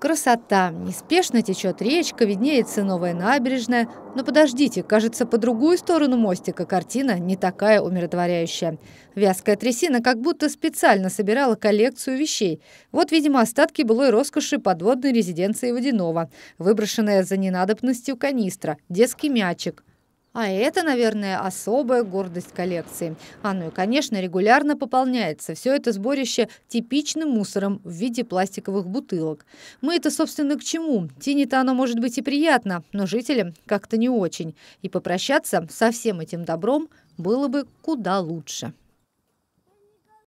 Красота! Неспешно течет речка, виднеется новая набережная. Но подождите, кажется, по другую сторону мостика картина не такая умиротворяющая. Вязкая трясина как будто специально собирала коллекцию вещей. Вот, видимо, остатки былой роскоши подводной резиденции Водянова, выброшенная за ненадобностью канистра, детский мячик, а это, наверное, особая гордость коллекции. Оно, а, ну конечно, регулярно пополняется. Все это сборище типичным мусором в виде пластиковых бутылок. Мы это, собственно, к чему? Тени-то оно может быть и приятно, но жителям как-то не очень. И попрощаться со всем этим добром было бы куда лучше.